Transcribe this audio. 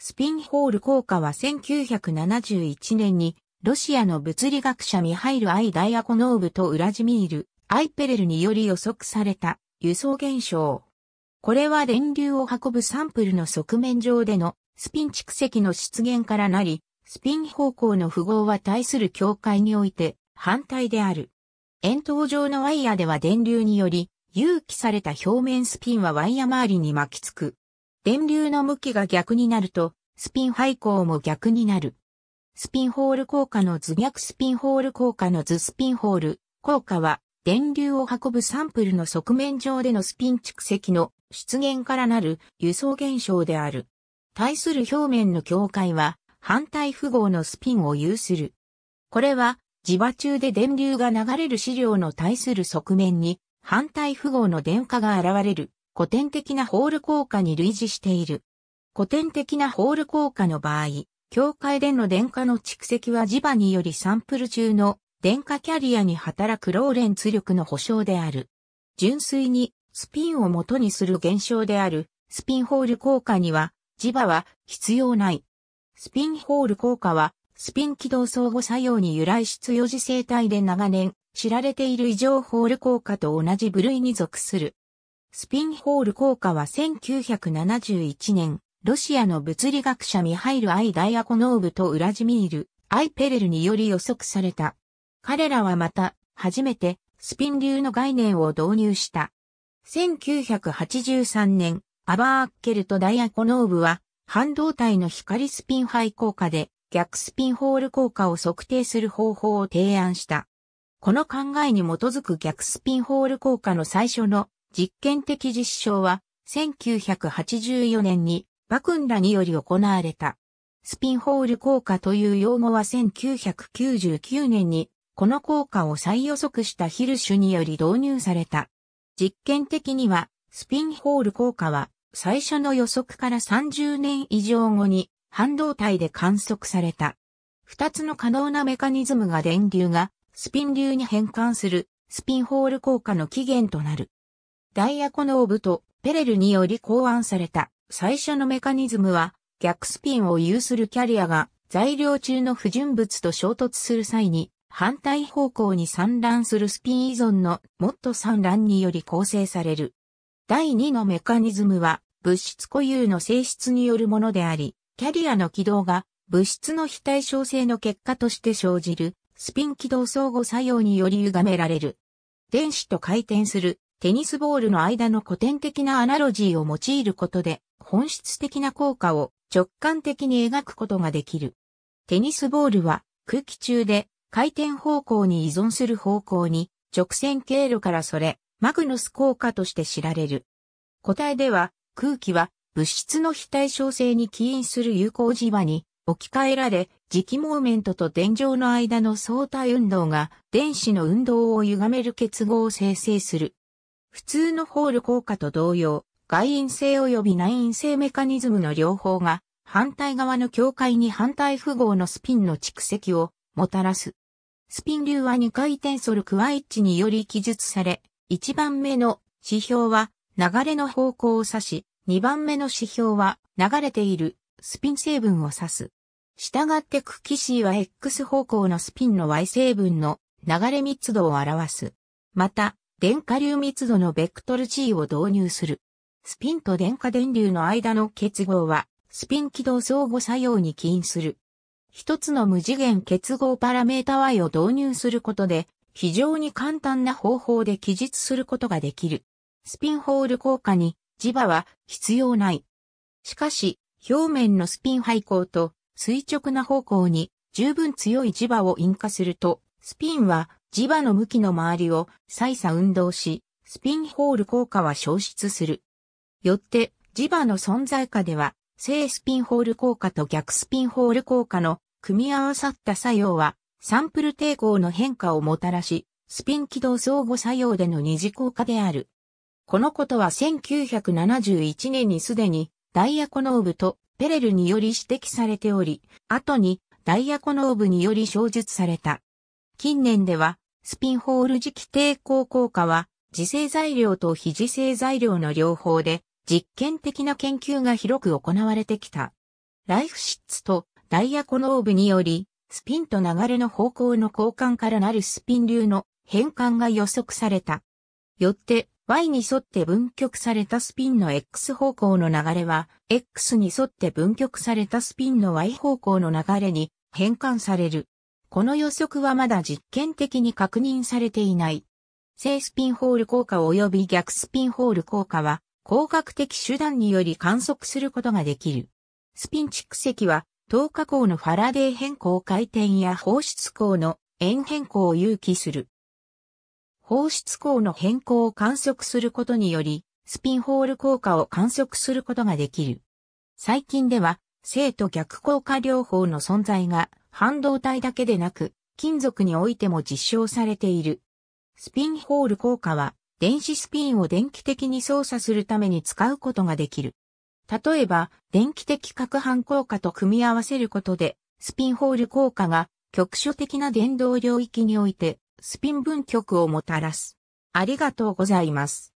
スピンホール効果は1971年にロシアの物理学者ミハイル・アイ・ダイアコノーブとウラジミール・アイペレルにより予測された輸送現象。これは電流を運ぶサンプルの側面上でのスピン蓄積の出現からなり、スピン方向の符号は対する境界において反対である。円筒状のワイヤでは電流により、有機された表面スピンはワイヤ周りに巻きつく。電流の向きが逆になると、スピン配光も逆になる。スピンホール効果の図逆スピンホール効果の図スピンホール効果は、電流を運ぶサンプルの側面上でのスピン蓄積の出現からなる輸送現象である。対する表面の境界は、反対符号のスピンを有する。これは、磁場中で電流が流れる資料の対する側面に、反対符号の電荷が現れる古典的なホール効果に類似している。古典的なホール効果の場合、境界での電荷の蓄積は磁場によりサンプル中の電荷キャリアに働くローレンツ力の保証である。純粋にスピンを元にする現象であるスピンホール効果には磁場は必要ない。スピンホール効果はスピン軌道相互作用に由来し強磁性体で長年知られている異常ホール効果と同じ部類に属する。スピンホール効果は1971年、ロシアの物理学者ミハイル・アイ・ダイアコノーブとウラジミール・アイ・ペレルにより予測された。彼らはまた、初めて、スピン流の概念を導入した。1983年、アバー・アッケルとダイアコノーブは、半導体の光スピン肺効果で、逆スピンホール効果を測定する方法を提案した。この考えに基づく逆スピンホール効果の最初の実験的実証は1984年にバクンらにより行われた。スピンホール効果という用語は1999年にこの効果を再予測したヒルシュにより導入された。実験的にはスピンホール効果は最初の予測から30年以上後に半導体で観測された。二つの可能なメカニズムが電流がスピン流に変換するスピンホール効果の起源となる。ダイヤコノーブとペレルにより考案された最初のメカニズムは逆スピンを有するキャリアが材料中の不純物と衝突する際に反対方向に散乱するスピン依存のもっと散乱により構成される。第2のメカニズムは物質固有の性質によるものであり、キャリアの軌道が物質の非対称性の結果として生じるスピン軌道相互作用により歪められる。電子と回転するテニスボールの間の古典的なアナロジーを用いることで、本質的な効果を直感的に描くことができる。テニスボールは空気中で回転方向に依存する方向に直線経路からそれ、マグヌス効果として知られる。答えでは空気は物質の非対称性に起因する有効磁場に置き換えられ、磁気モーメントと電井の間の相対運動が電子の運動を歪める結合を生成する。普通のホール効果と同様、外因性及び内因性メカニズムの両方が、反対側の境界に反対符号のスピンの蓄積をもたらす。スピン流は2回転ソルクワイッチにより記述され、1番目の指標は流れの方向を指し、2番目の指標は流れているスピン成分を指す。従ってクキシーは X 方向のスピンの Y 成分の流れ密度を表す。また、電荷流密度のベクトル G を導入する。スピンと電荷電流の間の結合は、スピン軌道相互作用に起因する。一つの無次元結合パラメータ Y を導入することで、非常に簡単な方法で記述することができる。スピンホール効果に磁場は必要ない。しかし、表面のスピン配光と垂直な方向に十分強い磁場を引火すると、スピンは磁場の向きの周りを再差運動し、スピンホール効果は消失する。よって磁場の存在下では、正スピンホール効果と逆スピンホール効果の組み合わさった作用は、サンプル抵抗の変化をもたらし、スピン軌道相互作用での二次効果である。このことは1971年にすでにダイヤコノーブとペレルにより指摘されており、後にダイヤコノーブにより小述された。近年では、スピンホール磁気抵抗効果は、磁性材料と非磁性材料の両方で、実験的な研究が広く行われてきた。ライフシッツとダイヤコノーブにより、スピンと流れの方向の交換からなるスピン流の変換が予測された。よって、Y に沿って分極されたスピンの X 方向の流れは、X に沿って分極されたスピンの Y 方向の流れに変換される。この予測はまだ実験的に確認されていない。正スピンホール効果及び逆スピンホール効果は、工学的手段により観測することができる。スピン蓄積は、透過項のファラデー変更回転や放出口の円変更を有機する。放出口の変更を観測することにより、スピンホール効果を観測することができる。最近では、性と逆効果療法の存在が半導体だけでなく金属においても実証されている。スピンホール効果は電子スピンを電気的に操作するために使うことができる。例えば電気的攪拌効果と組み合わせることでスピンホール効果が局所的な電動領域においてスピン分極をもたらす。ありがとうございます。